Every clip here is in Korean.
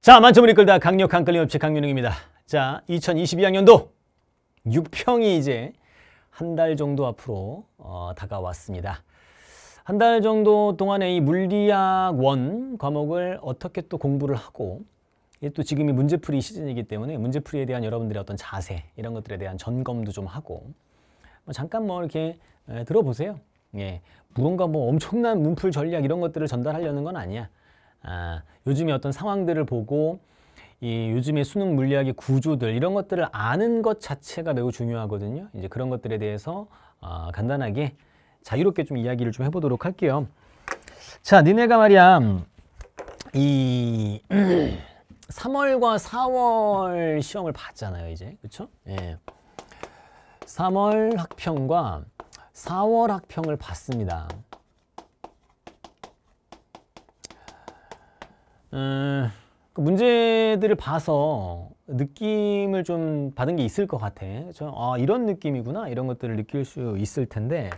자, 만점을 이끌다 강력한 끌림업체 강윤웅입니다. 자, 2022학년도 6평이 이제 한 달 정도 앞으로 어, 다가왔습니다. 한 달 정도 동안에 이 물리학 원 과목을 어떻게 또 공부를 하고 또 지금이 문제풀이 시즌이기 때문에 문제풀이에 대한 여러분들의 어떤 자세 이런 것들에 대한 점검도 좀 하고 뭐 잠깐 뭐 이렇게 에, 들어보세요. 예, 무언가 뭐 엄청난 문풀 전략 이런 것들을 전달하려는 건 아니야. 아, 요즘에 어떤 상황들을 보고 이 요즘의 수능 물리학의 구조들 이런 것들을 아는 것 자체가 매우 중요하거든요. 이제 그런 것들에 대해서 어, 간단하게 자유롭게 좀 이야기를 좀 해보도록 할게요. 자, 니네가 말이야 이 3월과 4월 시험을 봤잖아요, 이제 그렇죠? 예. 3월 학평과 4월 학평을 봤습니다. 음, 그 문제들을 봐서 느낌을 좀 받은 게 있을 것 같아. 저, 아, 이런 느낌이구나. 이런 것들을 느낄 수 있을 텐데.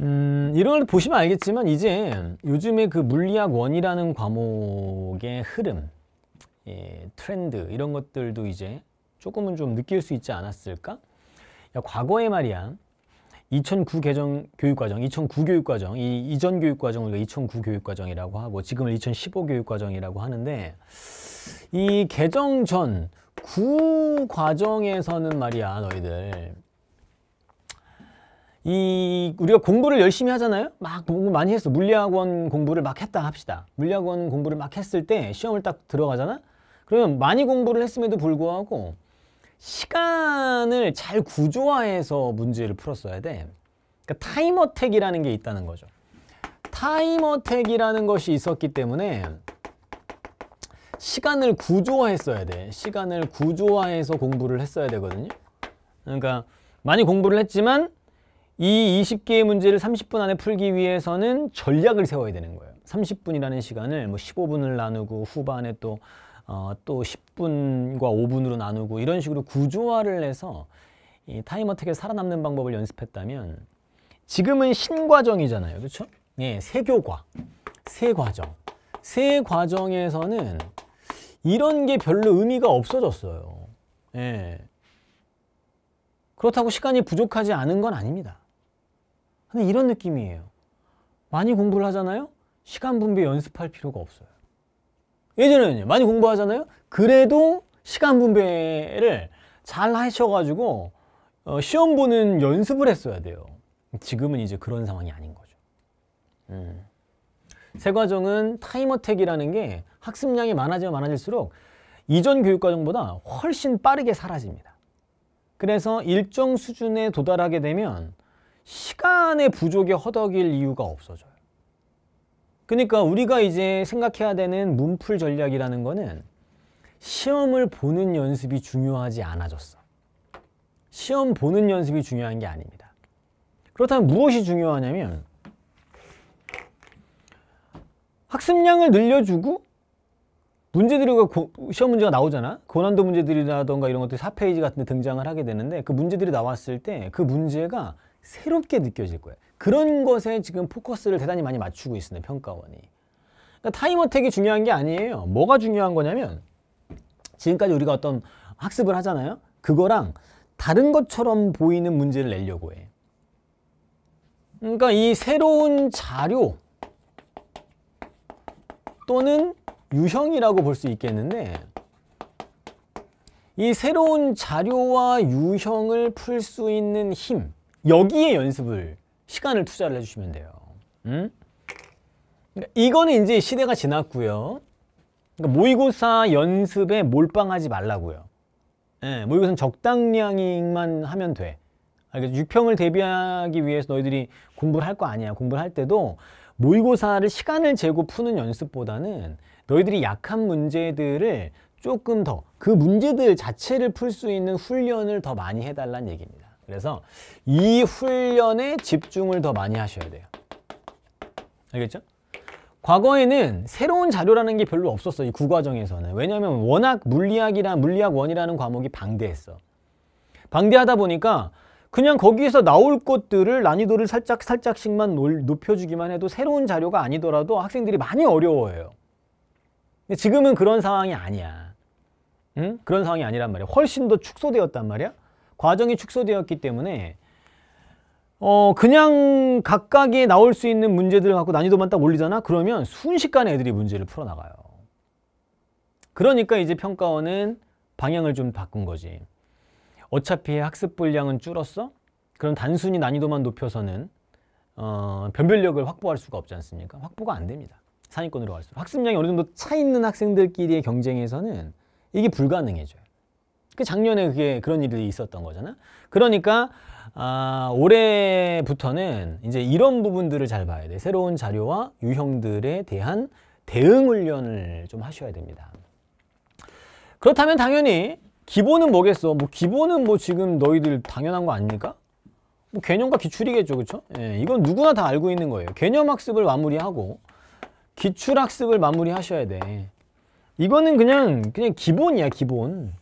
음, 이런 걸 보시면 알겠지만 이제 요즘에 그 물리학 원이라는 과목의 흐름, 예, 트렌드 이런 것들도 이제 조금은 좀 느낄 수 있지 않았을까? 야, 과거에 말이야 2009 개정 교육과정, 2009 교육과정, 이 이전 교육과정을 2009 교육과정이라고 하고 지금은 2015 교육과정이라고 하는데 이 개정 전 구 과정에서는 말이야 너희들 이 우리가 공부를 열심히 하잖아요. 막 공부 많이 했어. 물리학원 공부를 막 했다 합시다. 물리학원 공부를 막 했을 때 시험을 딱 들어가잖아. 그러면 많이 공부를 했음에도 불구하고 시간을 잘 구조화해서 문제를 풀었어야 돼. 그러니까 타임어택이라는 게 있다는 거죠. 타임어택이라는 것이 있었기 때문에 시간을 구조화했어야 돼. 시간을 구조화해서 공부를 했어야 되거든요. 그러니까 많이 공부를 했지만 이 20개의 문제를 30분 안에 풀기 위해서는 전략을 세워야 되는 거예요. 30분이라는 시간을 뭐 15분을 나누고 후반에 또 어, 또 10분과 5분으로 나누고 이런 식으로 구조화를 해서 이 타임 어택에 살아남는 방법을 연습했다면 지금은 신과정이잖아요. 그렇죠? 예, 세교과, 세과정. 세과정에서는 이런 게 별로 의미가 없어졌어요. 예. 그렇다고 시간이 부족하지 않은 건 아닙니다. 근데 이런 느낌이에요. 많이 공부를 하잖아요? 시간 분배 연습할 필요가 없어요. 예전에는 많이 공부하잖아요. 그래도 시간 분배를 잘 하셔가지고 어, 시험 보는 연습을 했어야 돼요. 지금은 이제 그런 상황이 아닌 거죠. 음. 새 과정은 타임어택이라는 게 학습량이 많아지면 많아질수록 이전 교육과정보다 훨씬 빠르게 사라집니다. 그래서 일정 수준에 도달하게 되면 시간의 부족에 허덕일 이유가 없어져요. 그러니까 우리가 이제 생각해야 되는 문풀 전략이라는 거는 시험을 보는 연습이 중요하지 않아졌어. 시험 보는 연습이 중요한 게 아닙니다. 그렇다면 무엇이 중요하냐면 학습량을 늘려주고 문제들이 시험 문제가 나오잖아 고난도 문제들이라던가 이런 것들이 4페이지 같은 데 등장을 하게 되는데 그 문제들이 나왔을 때 그 문제가 새롭게 느껴질 거예요. 그런 것에 지금 포커스를 대단히 많이 맞추고 있습니다. 평가원이. 그러니까 타임어택이 중요한 게 아니에요. 뭐가 중요한 거냐면 지금까지 우리가 어떤 학습을 하잖아요. 그거랑 다른 것처럼 보이는 문제를 내려고 해. 그러니까 이 새로운 자료 또는 유형이라고 볼 수 있겠는데 이 새로운 자료와 유형을 풀 수 있는 힘 여기에 연습을 시간을 투자를 해주시면 돼요. 음? 그러니까 이거는 이제 시대가 지났고요. 그러니까 모의고사 연습에 몰빵하지 말라고요. 네, 모의고사는 적당량만 하면 돼. 아, 그러니까 평을 대비하기 위해서 너희들이 공부를 할 거 아니야. 공부를 할 때도 모의고사를 시간을 재고 푸는 연습보다는 너희들이 약한 문제들을 조금 더 그 문제들 자체를 풀 수 있는 훈련을 더 많이 해달라는 얘기입니다. 그래서 이 훈련에 집중을 더 많이 하셔야 돼요. 알겠죠? 과거에는 새로운 자료라는 게 별로 없었어, 요이 구과정에서는. 왜냐하면 워낙 물리학이란 물리학 원이라는 과목이 방대했어. 방대하다 보니까 그냥 거기에서 나올 것들을 난이도를 살짝 살짝씩만 높여주기만 해도 새로운 자료가 아니더라도 학생들이 많이 어려워해요. 지금은 그런 상황이 아니야. 응? 그런 상황이 아니란 말이야. 훨씬 더 축소되었단 말이야. 과정이 축소되었기 때문에 어 그냥 각각에 나올 수 있는 문제들을 갖고 난이도만 딱 올리잖아? 그러면 순식간에 애들이 문제를 풀어나가요. 그러니까 이제 평가원은 방향을 좀 바꾼 거지. 어차피 학습 분량은 줄었어? 그럼 단순히 난이도만 높여서는 어, 변별력을 확보할 수가 없지 않습니까? 확보가 안 됩니다. 상위권으로 갈수록. 학습량이 어느 정도 차 있는 학생들끼리의 경쟁에서는 이게 불가능해져요. 그 작년에 그게 그런 일이 있었던 거잖아. 그러니까 아, 올해부터는 이제 이런 부분들을 잘 봐야 돼. 새로운 자료와 유형들에 대한 대응 훈련을 좀 하셔야 됩니다. 그렇다면 당연히 기본은 뭐겠어? 뭐 기본은 뭐 지금 너희들 당연한 거 아닙니까? 뭐 개념과 기출이겠죠, 그렇죠? 예, 이건 누구나 다 알고 있는 거예요. 개념 학습을 마무리하고 기출 학습을 마무리하셔야 돼. 이거는 그냥 그냥 기본이야, 기본.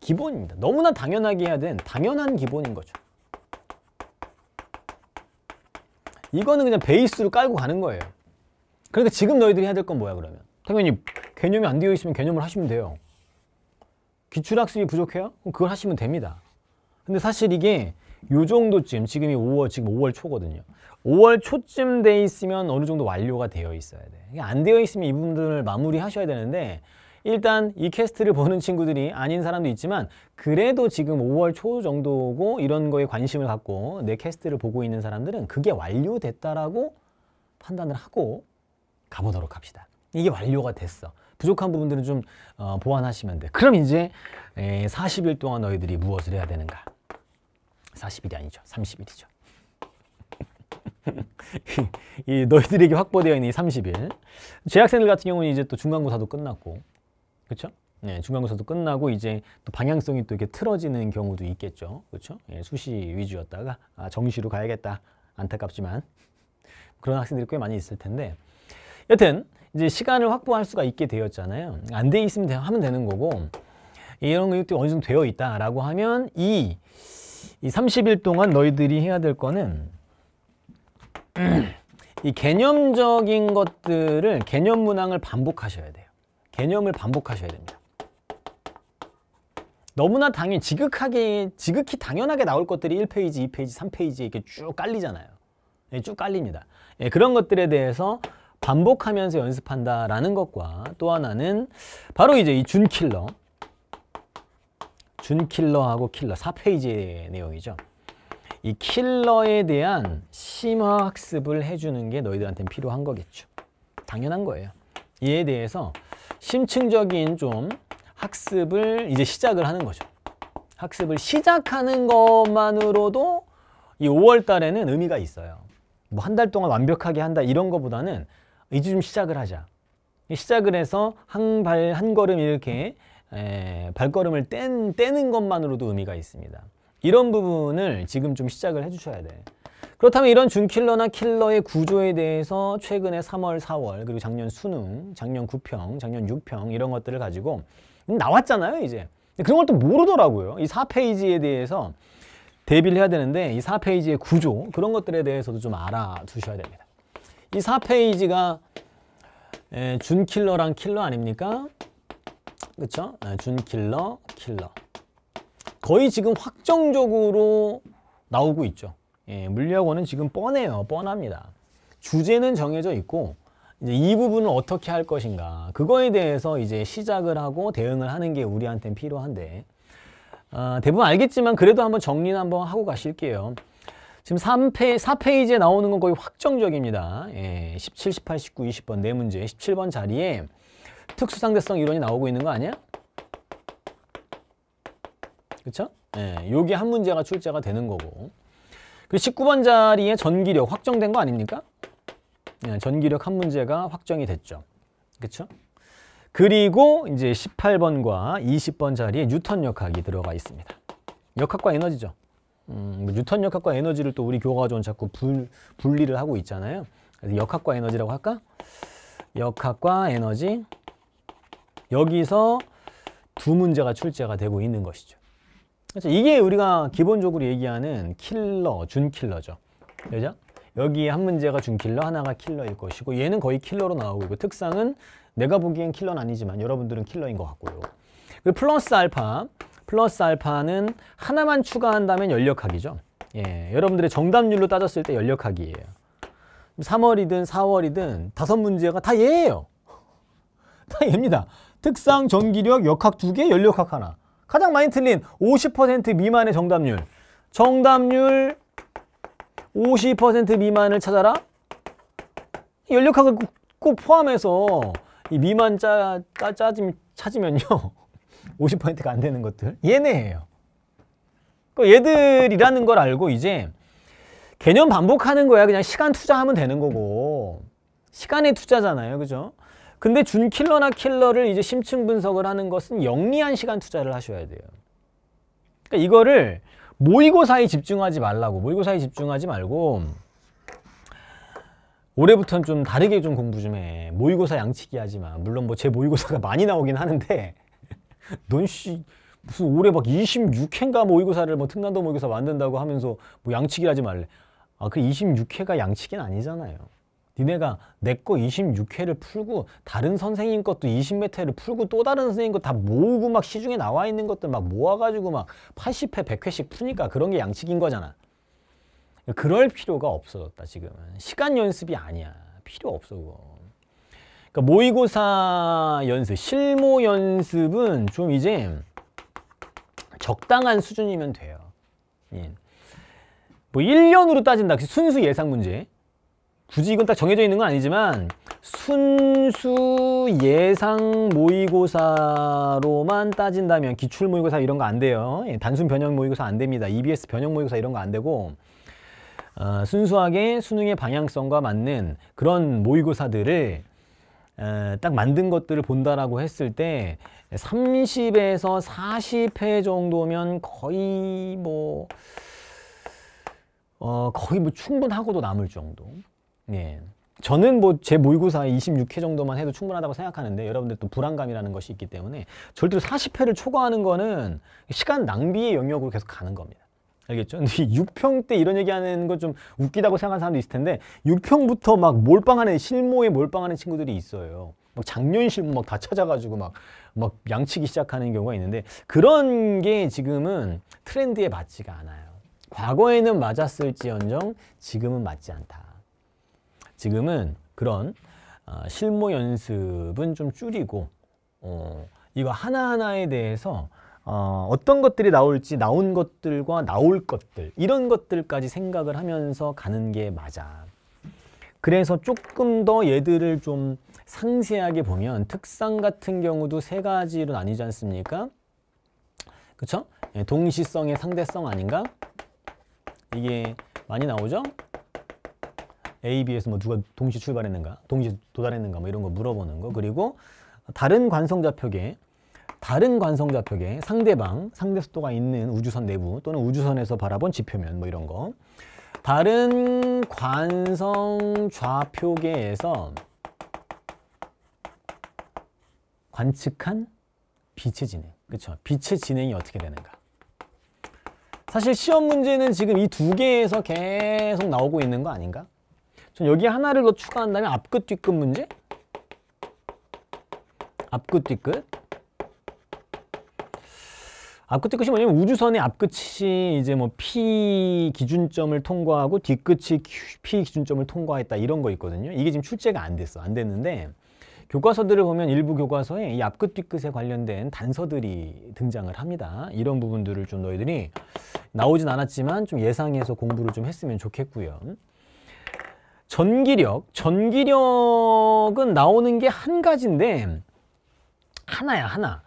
기본입니다. 너무나 당연하게 해야 된 당연한 기본인 거죠. 이거는 그냥 베이스로 깔고 가는 거예요. 그러니까 지금 너희들이 해야 될 건 뭐야 그러면? 당연히 개념이 안 되어 있으면 개념을 하시면 돼요. 기출학습이 부족해요? 그럼 그걸 하시면 됩니다. 근데 사실 이게 요 정도쯤 지금이 5월 지금 5월 초거든요. 5월 초쯤 돼 있으면 어느 정도 완료가 되어 있어야 돼. 안 되어 있으면 이 부분들을 마무리하셔야 되는데 일단 이 캐스트를 보는 친구들이 아닌 사람도 있지만 그래도 지금 5월 초 정도고 이런 거에 관심을 갖고 내 캐스트를 보고 있는 사람들은 그게 완료됐다라고 판단을 하고 가보도록 합시다. 이게 완료가 됐어. 부족한 부분들은 좀 어, 보완하시면 돼. 그럼 이제 에, 40일 동안 너희들이 무엇을 해야 되는가? 40일이 아니죠. 30일이죠. 이 너희들에게 확보되어 있는 이 30일. 재학생들 같은 경우는 이제 또 중간고사도 끝났고 그렇죠? 네, 중간고사도 끝나고 이제 또 방향성이 또 이렇게 틀어지는 경우도 있겠죠. 그렇죠? 예, 수시 위주였다가 아, 정시로 가야겠다. 안타깝지만 그런 학생들이 꽤 많이 있을 텐데 여튼 이제 시간을 확보할 수가 있게 되었잖아요. 안 돼 있으면 하면 되는 거고 이런 것도 어느 정도 되어 있다라고 하면 이, 이 30일 동안 너희들이 해야 될 거는 이 개념적인 것들을 개념 문항을 반복하셔야 돼요. 개념을 반복하셔야 됩니다. 너무나 당연히 지극하게 지극히 당연하게 나올 것들이 1페이지, 2페이지, 3페이지 이렇게 쭉 깔리잖아요. 예, 쭉 깔립니다. 예, 그런 것들에 대해서 반복하면서 연습한다라는 것과 또 하나는 바로 이제 이 준킬러 준킬러하고 킬러 4페이지의 내용이죠. 이 킬러에 대한 심화 학습을 해주는 게 너희들한테는 필요한 거겠죠. 당연한 거예요. 이에 대해서 심층적인 좀 학습을 이제 시작을 하는 거죠. 학습을 시작하는 것만으로도 이 5월 달에는 의미가 있어요. 뭐 한 달 동안 완벽하게 한다 이런 거보다는 이제 좀 시작을 하자. 시작을 해서 한 발 한 걸음 이렇게 에, 발걸음을 뗀, 떼는 것만으로도 의미가 있습니다. 이런 부분을 지금 좀 시작을 해주셔야 돼. 그렇다면 이런 준킬러나 킬러의 구조에 대해서 최근에 3월, 4월 그리고 작년 수능, 작년 9평, 작년 6평 이런 것들을 가지고 나왔잖아요 이제 그런 걸 또 모르더라고요 이 4페이지에 대해서 대비를 해야 되는데 이 4페이지의 구조 그런 것들에 대해서도 좀 알아두셔야 됩니다 이 4페이지가 에, 예, 준킬러랑 킬러 아닙니까? 그쵸? 에, 아, 준킬러, 킬러 거의 지금 확정적으로 나오고 있죠 예, 물리학원은 지금 뻔해요. 뻔합니다. 주제는 정해져 있고 이제 이 부분을 어떻게 할 것인가 그거에 대해서 이제 시작을 하고 대응을 하는 게 우리한테는 필요한데 어, 대부분 알겠지만 그래도 한번 정리는 한번 하고 가실게요. 지금 3페, 4페이지에 나오는 건 거의 확정적입니다. 예, 17, 18, 19, 20번 네 문제 17번 자리에 특수상대성 이론이 나오고 있는 거 아니야? 그쵸? 예, 요게 한 문제가 출제가 되는 거고 그리고 19번 자리에 전기력 확정된 거 아닙니까? 네, 전기력 한 문제가 확정이 됐죠. 그렇죠? 그리고 이제 18번과 20번 자리에 뉴턴 역학이 들어가 있습니다. 역학과 에너지죠. 음, 뭐 뉴턴 역학과 에너지를 또 우리 교과전 자꾸 불, 분리를 하고 있잖아요. 그래서 역학과 에너지라고 할까? 역학과 에너지 여기서 두 문제가 출제가 되고 있는 것이죠. 그래서 이게 우리가 기본적으로 얘기하는 킬러, 준킬러죠. 그죠? 여기 한 문제가 준킬러, 하나가 킬러일 것이고 얘는 거의 킬러로 나오고 있고 특성은 내가 보기엔 킬러는 아니지만 여러분들은 킬러인 것 같고요. 그리고 플러스 알파, 플러스 알파는 하나만 추가한다면 연력학이죠. 예, 여러분들의 정답률로 따졌을 때 연력학이에요. 3월이든 4월이든 다섯 문제가 다 얘예요. 다 얘입니다. 특상, 전기력, 역학 두 개, 연력학 하나. 가장 많이 틀린 50% 미만의 정답률. 정답률 50% 미만을 찾아라. 연력학을 꼭, 꼭 포함해서 이 미만 짜, 짜, 짜, 찾으면요. 50%가 안 되는 것들. 얘네예요. 그 얘들이라는 걸 알고 이제 개념 반복하는 거야. 그냥 시간 투자하면 되는 거고. 시간의 투자잖아요. 그죠? 근데 준 킬러나 킬러를 이제 심층 분석을 하는 것은 영리한 시간 투자를 하셔야 돼요. 그러니까 이거를 모의고사에 집중하지 말라고 모의고사에 집중하지 말고 올해부터는 좀 다르게 좀 공부 좀 해. 모의고사 양치기 하지 마. 물론 뭐 제 모의고사가 많이 나오긴 하는데 넌 씨 무슨 올해 막 26회인가 모의고사를 뭐 특난도 뭐 모의고사 만든다고 하면서 뭐 양치기 하지 말래. 아, 그 26회가 양치기는 아니잖아요. 니네가 내 거 26회를 풀고 다른 선생님 것도 20회를 풀고 또 다른 선생님 거다 모으고 막 시중에 나와 있는 것들 막 모아가지고 막 80회, 100회씩 푸니까 그런 게 양식인 거잖아. 그럴 필요가 없어졌다 지금은. 시간 연습이 아니야. 필요 없어 그거. 그러니까 모의고사 연습, 실무 연습은 좀 이제 적당한 수준이면 돼요. 예. 뭐 1년으로 따진다. 순수 예상 문제. 굳이 이건 딱 정해져 있는 건 아니지만 순수 예상 모의고사로만 따진다면 기출 모의고사 이런 거 안 돼요. 예, 단순 변형 모의고사 안 됩니다. EBS 변형 모의고사 이런 거 안 되고 어, 순수하게 수능의 방향성과 맞는 그런 모의고사들을 어, 딱 만든 것들을 본다라고 했을 때 30에서 40회 정도면 거의 뭐 어, 거의 뭐 충분하고도 남을 정도. 예. 저는 뭐 제모의고사 26회 정도만 해도 충분하다고 생각하는데 여러분들 또 불안감이라는 것이 있기 때문에 절대로 40회를 초과하는 거는 시간 낭비의 영역으로 계속 가는 겁니다. 알겠죠? 근데 6평 때 이런 얘기하는 거 좀 웃기다고 생각하는 사람도 있을 텐데 6평부터 막 몰빵하는 실모에 몰빵하는 친구들이 있어요. 막 작년 실무 막다 찾아가지고 막 막 양치기 시작하는 경우가 있는데 그런 게 지금은 트렌드에 맞지가 않아요. 과거에는 맞았을지언정 지금은 맞지 않다. 지금은 그런 어, 실무 연습은 좀 줄이고 어, 이거 하나하나에 대해서 어, 어떤 것들이 나올지 나온 것들과 나올 것들 이런 것들까지 생각을 하면서 가는 게 맞아 그래서 조금 더 얘들을 좀 상세하게 보면 특상 같은 경우도 세 가지로 나뉘지 않습니까? 그쵸? 예, 동시성의 상대성 아닌가? 이게 많이 나오죠? A, B에서 뭐 누가 동시 출발했는가, 동시 도달했는가 뭐 이런 거 물어보는 거 그리고 다른 관성좌표계 다른 관성좌표계 상대방, 상대 속도가 있는 우주선 내부 또는 우주선에서 바라본 지표면 뭐 이런 거 다른 관성 좌표계에서 관측한 빛의 진행, 그렇죠? 빛의 진행이 어떻게 되는가 사실 시험 문제는 지금 이 두 개에서 계속 나오고 있는 거 아닌가? 전 여기 하나를 더 추가한 다면 앞끝 뒤끝 문제? 앞끝 뒤끝 앞끝 뒤끝이 뭐냐면 우주선의 앞끝이 이제 뭐 P 기준점을 통과하고 뒤끝이 P 기준점을 통과했다 이런 거 있거든요 이게 지금 출제가 안 됐어 안 됐는데 교과서들을 보면 일부 교과서에 이 앞끝 뒤끝에 관련된 단서들이 등장을 합니다. 이런 부분들을 좀 너희들이 나오진 않았지만 좀 예상해서 공부를 좀 했으면 좋겠고요. 전기력, 전기력은 나오는 게 한 가지인데 하나야 하나.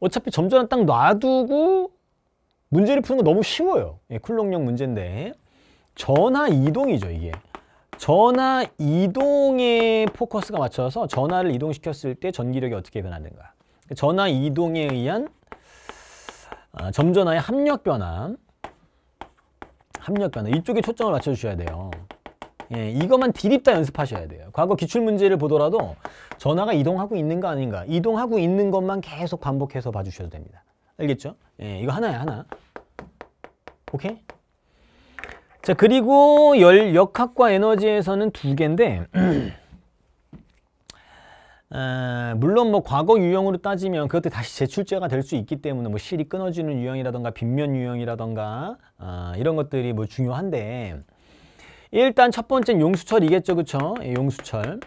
어차피 점전은 딱 놔두고 문제를 푸는 거 너무 쉬워요. 예, 쿨럭력 문제인데 전화 이동이죠 이게. 전화 이동에 포커스가 맞춰서 전화를 이동시켰을 때 전기력이 어떻게 변하는가. 전화 이동에 의한 아, 점전하의 합력 변화 합력 변화 이쪽에 초점을 맞춰주셔야 돼요 예, 이것만 디립다 연습하셔야 돼요. 과거 기출문제를 보더라도 전화가 이동하고 있는거 아닌가 이동하고 있는 것만 계속 반복해서 봐주셔도 됩니다. 알겠죠? 예, 이거 하나야 하나. 오케이? 자 그리고 열 역학과 에너지에서는 두 개인데 아, 물론 뭐 과거 유형으로 따지면 그것도 다시 재출제가 될 수 있기 때문에 뭐 실이 끊어지는 유형이라던가 빗면 유형이라던가 아, 이런 것들이 뭐 중요한데 일단 첫 번째는 용수철이겠죠 그쵸 예, 용수철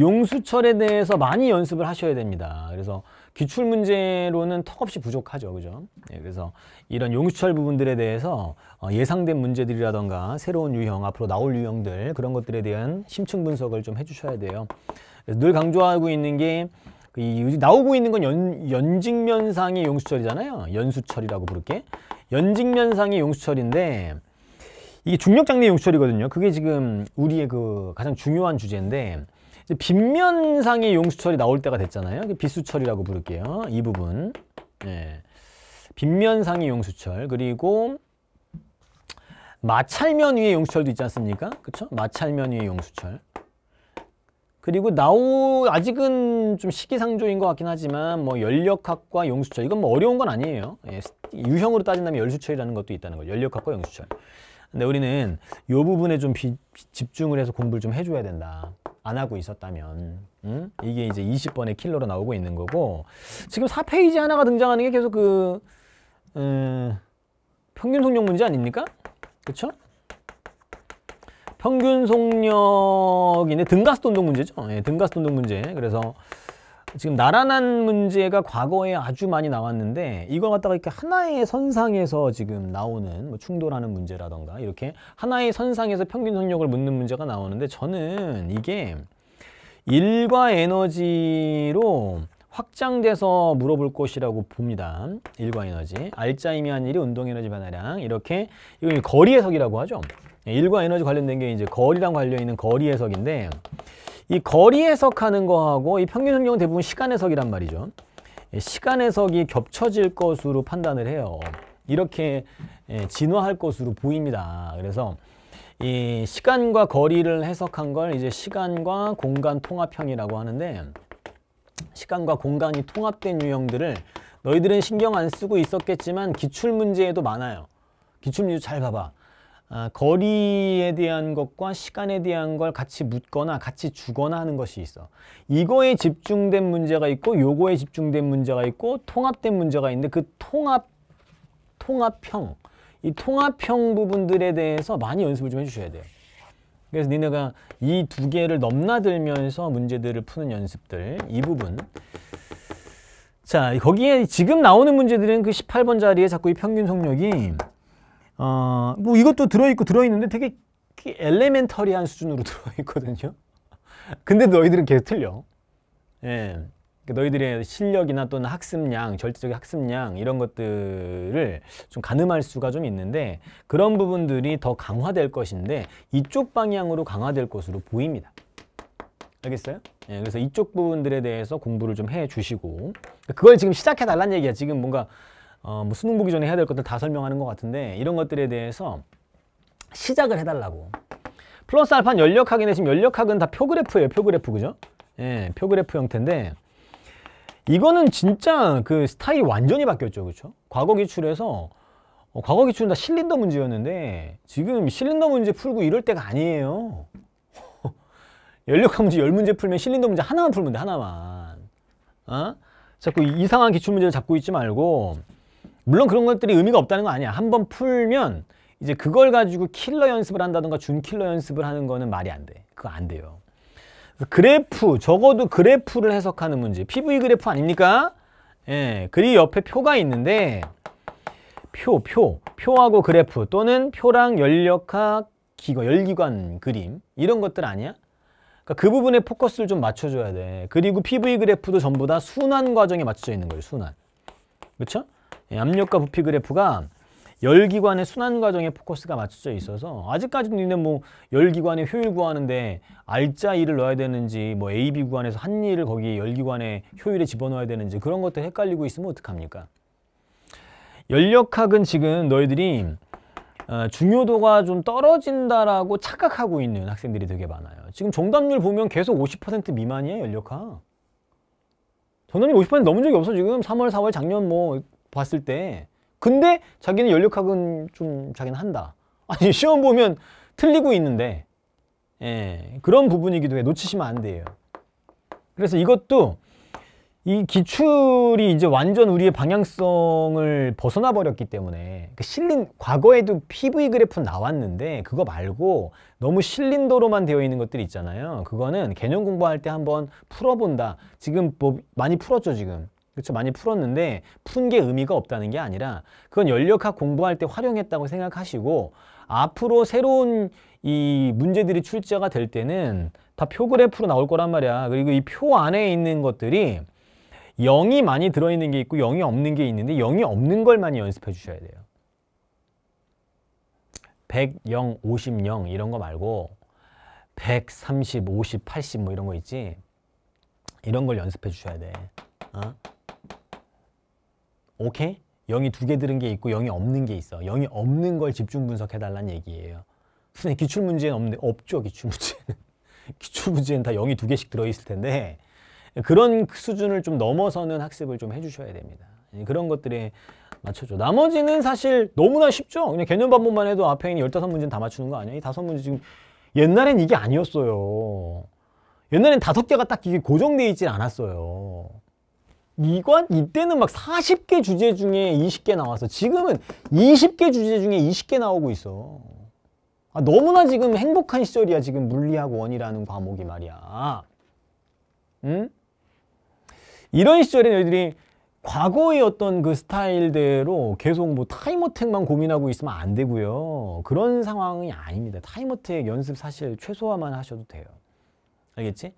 용수철에 대해서 많이 연습을 하셔야 됩니다 그래서 기출문제로는 턱없이 부족하죠 그죠 예, 그래서 이런 용수철 부분들에 대해서 어, 예상된 문제들이라던가 새로운 유형 앞으로 나올 유형들 그런 것들에 대한 심층 분석을 좀 해주셔야 돼요 늘 강조하고 있는 게 그 나오고 있는 건 연, 연직면상의 용수철이잖아요 연수철이라고 부를게 연직면상의 용수철인데 이게 중력장내 용수철이거든요. 그게 지금 우리의 그 가장 중요한 주제인데 빗면상의 용수철이 나올 때가 됐잖아요. 빗수철이라고 부를게요. 이 부분. 예. 빗면상의 용수철 그리고 마찰면 위의 용수철도 있지 않습니까? 그렇죠? 마찰면 위의 용수철. 그리고 나우 아직은 좀 시기상조인 것 같긴 하지만 뭐 연력학과 용수철 이건 뭐 어려운 건 아니에요. 예, 유형으로 따진다면 열수철이라는 것도 있다는 거죠. 연력학과 용수철. 근데 우리는 이 부분에 좀 비, 집중을 해서 공부를 좀 해줘야 된다. 안 하고 있었다면. 응? 이게 이제 20번의 킬러로 나오고 있는 거고 지금 4페이지 하나가 등장하는 게 계속 그 음, 평균 속력 문제 아닙니까? 그쵸? 평균 속력이네. 등가스 돈동 문제죠. 예, 등가스 돈동 문제. 그래서 지금 나란한 문제가 과거에 아주 많이 나왔는데 이걸 갖다가 이렇게 하나의 선상에서 지금 나오는 뭐 충돌하는 문제라던가 이렇게 하나의 선상에서 평균 속력을 묻는 문제가 나오는데 저는 이게 일과 에너지로 확장돼서 물어볼 것이라고 봅니다. 일과 에너지. 알짜이미한 일이 운동 에너지 변화량 이렇게 이건 거리 해석이라고 하죠. 예, 일과 에너지 관련된 게 이제 거리랑 관련 있는 거리 해석인데 이 거리 해석하는 거하고 이 평균 흥령은 대부분 시간 해석이란 말이죠. 예, 시간 해석이 겹쳐질 것으로 판단을 해요. 이렇게 예, 진화할 것으로 보입니다. 그래서 이 시간과 거리를 해석한 걸 이제 시간과 공간 통합형이라고 하는데 시간과 공간이 통합된 유형들을 너희들은 신경 안 쓰고 있었겠지만 기출문제에도 많아요. 기출문제 잘 봐봐. 아, 거리에 대한 것과 시간에 대한 걸 같이 묻거나 같이 주거나 하는 것이 있어. 이거에 집중된 문제가 있고 요거에 집중된 문제가 있고 통합된 문제가 있는데 그 통합, 통합형, 이 통합형 부분들에 대해서 많이 연습을 좀 해주셔야 돼요. 그래서 니네가 이 두 개를 넘나들면서 문제들을 푸는 연습들, 이 부분. 자, 거기에 지금 나오는 문제들은 그 18번 자리에 자꾸 이 평균 속력이 어, 뭐 이것도 들어있고 들어있는데 되게 엘레멘터리한 수준으로 들어있거든요. 근데 너희들은 계속 틀려. 예. 그러니까 너희들의 실력이나 또는 학습량, 절대적인 학습량 이런 것들을 좀 가늠할 수가 좀 있는데 그런 부분들이 더 강화될 것인데 이쪽 방향으로 강화될 것으로 보입니다. 알겠어요? 예, 그래서 이쪽 부분들에 대해서 공부를 좀 해주시고 그러니까 그걸 지금 시작해달라는 얘기야. 지금 뭔가 어, 뭐 수능 보기 전에 해야 될 것들 다 설명하는 것 같은데 이런 것들에 대해서 시작을 해달라고 플러스 알파는 연력학이네 지금 연력학은 다 표그래프예요 표그래프 그죠? 예, 표그래프 형태인데 이거는 진짜 그 스타일이 완전히 바뀌었죠 그렇죠? 과거 기출에서 어, 과거 기출은 다 실린더 문제였는데 지금 실린더 문제 풀고 이럴 때가 아니에요 연력학 문제 열문제 풀면 실린더 문제 하나만 풀면 돼 하나만 어? 자꾸 이상한 기출 문제를 잡고 있지 말고 물론 그런 것들이 의미가 없다는 거 아니야. 한 번 풀면 이제 그걸 가지고 킬러 연습을 한다던가 준킬러 연습을 하는 거는 말이 안 돼. 그거 안 돼요. 그래프, 적어도 그래프를 해석하는 문제. PV 그래프 아닙니까? 예, 그리 옆에 표가 있는데 표, 표, 표하고 그래프 또는 표랑 열역학, 기관, 열기관 그림 이런 것들 아니야? 그러니까 그 부분에 포커스를 좀 맞춰줘야 돼. 그리고 PV 그래프도 전부 다 순환 과정에 맞춰져 있는 거예요. 순환. 그렇죠? 예, 압력과 부피 그래프가 열기관의 순환 과정에 포커스가 맞춰져 있어서 아직까지도 니네 뭐 열기관의 효율 구하는데 알짜 일을 넣어야 되는지 뭐 AB 구간에서 한 일을 거기 에 열기관의 효율에 집어넣어야 되는지 그런 것들 헷갈리고 있으면 어떡합니까? 열력학은 지금 너희들이 어, 중요도가 좀 떨어진다라고 착각하고 있는 학생들이 되게 많아요. 지금 정답률 보면 계속 50% 미만이에요, 연력학. 전원이 50% 넘은 적이 없어, 지금. 3월, 4월, 작년 뭐 봤을 때 근데 자기는 연력학은 좀 자기는 한다. 아니 시험 보면 틀리고 있는데 예, 그런 부분이기도 해 놓치시면 안 돼요. 그래서 이것도 이 기출이 이제 완전 우리의 방향성을 벗어나 버렸기 때문에 그 실린 과거에도 PV 그래프 나왔는데 그거 말고 너무 실린도로만 되어 있는 것들이 있잖아요. 그거는 개념 공부할 때 한번 풀어본다. 지금 뭐 많이 풀었죠 지금. 그렇죠 많이 풀었는데 푼 게 의미가 없다는 게 아니라 그건 연력학 공부할 때 활용했다고 생각하시고 앞으로 새로운 이 문제들이 출제가 될 때는 다 표그래프로 나올 거란 말이야 그리고 이 표 안에 있는 것들이 0이 많이 들어있는 게 있고 0이 없는 게 있는데 0이 없는 걸 많이 연습해 주셔야 돼요 100, 0, 50, 0 이런 거 말고 130, 50, 80 뭐 이런 거 있지 이런 걸 연습해 주셔야 돼 어? 오케이? 0이 두 개 들은 게 있고 0이 없는 게 있어. 0이 없는 걸 집중 분석해달라는 얘기예요. 선생님 기출문제는 없는데 없죠 기출문제는. 기출문제는 다 0이 두 개씩 들어있을 텐데 그런 수준을 좀 넘어서는 학습을 좀 해주셔야 됩니다. 예, 그런 것들에 맞춰줘. 나머지는 사실 너무나 쉽죠. 그냥 개념 반복만 해도 앞에 있는 15문제는 다 맞추는 거 아니야? 이 다섯 문제 지금 옛날엔 이게 아니었어요. 옛날엔 다섯 개가 딱 이게 고정돼 있진 않았어요. 이관 이때는 막 40개 주제 중에 20개 나와서 지금은 20개 주제 중에 20개 나오고 있어. 아, 너무나 지금 행복한 시절이야. 지금 물리학 원이라는 과목이 말이야. 응? 이런 시절에 너희들이 과거의 어떤 그 스타일대로 계속 뭐 타임어택만 고민하고 있으면 안 되고요. 그런 상황이 아닙니다. 타임어택 연습 사실 최소화만 하셔도 돼요. 알겠지?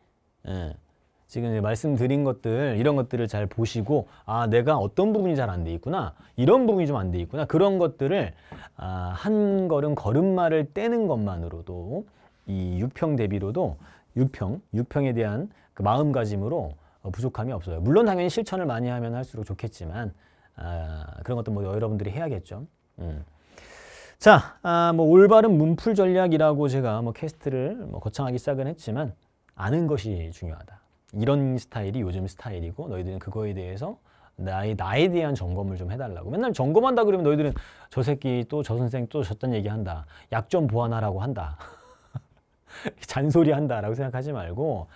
응. 예. 지금 말씀드린 것들 이런 것들을 잘 보시고 아 내가 어떤 부분이 잘 안 돼 있구나 이런 부분이 좀 안 돼 있구나 그런 것들을 아, 한 걸음 걸음마를 떼는 것만으로도 이 유평 대비로도 유평 유평에 대한 그 마음가짐으로 어, 부족함이 없어요. 물론 당연히 실천을 많이 하면 할수록 좋겠지만 아, 그런 것도 뭐 여러분들이 해야겠죠. 음. 자, 아, 뭐 올바른 문풀 전략이라고 제가 뭐 캐스트를 뭐 거창하게 시작은 했지만 아는 것이 중요하다. 이런 스타일이 요즘 스타일이고 너희들은 그거에 대해서 나의 나에 대한 점검을 좀 해달라고 맨날 점검한다 그러면 너희들은 저 새끼 또 저 선생 또 저딴 얘기한다 약점 보완하라고 한다 잔소리한다라고 생각하지 말고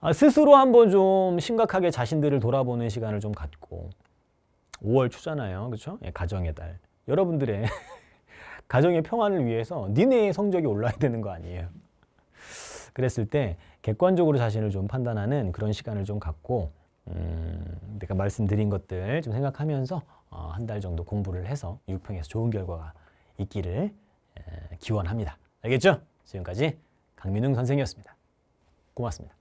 아, 스스로 한번 좀 심각하게 자신들을 돌아보는 시간을 좀 갖고 5월 초잖아요 그렇죠 예, 가정의 달 여러분들의 가정의 평안을 위해서 니네의 성적이 올라야 되는 거 아니에요 그랬을 때 객관적으로 자신을 좀 판단하는 그런 시간을 좀 갖고 음, 내가 말씀드린 것들 좀 생각하면서 어, 한달 정도 공부를 해서 유평에서 좋은 결과가 있기를 기원합니다. 알겠죠? 지금까지 강민웅 선생이었습니다. 고맙습니다.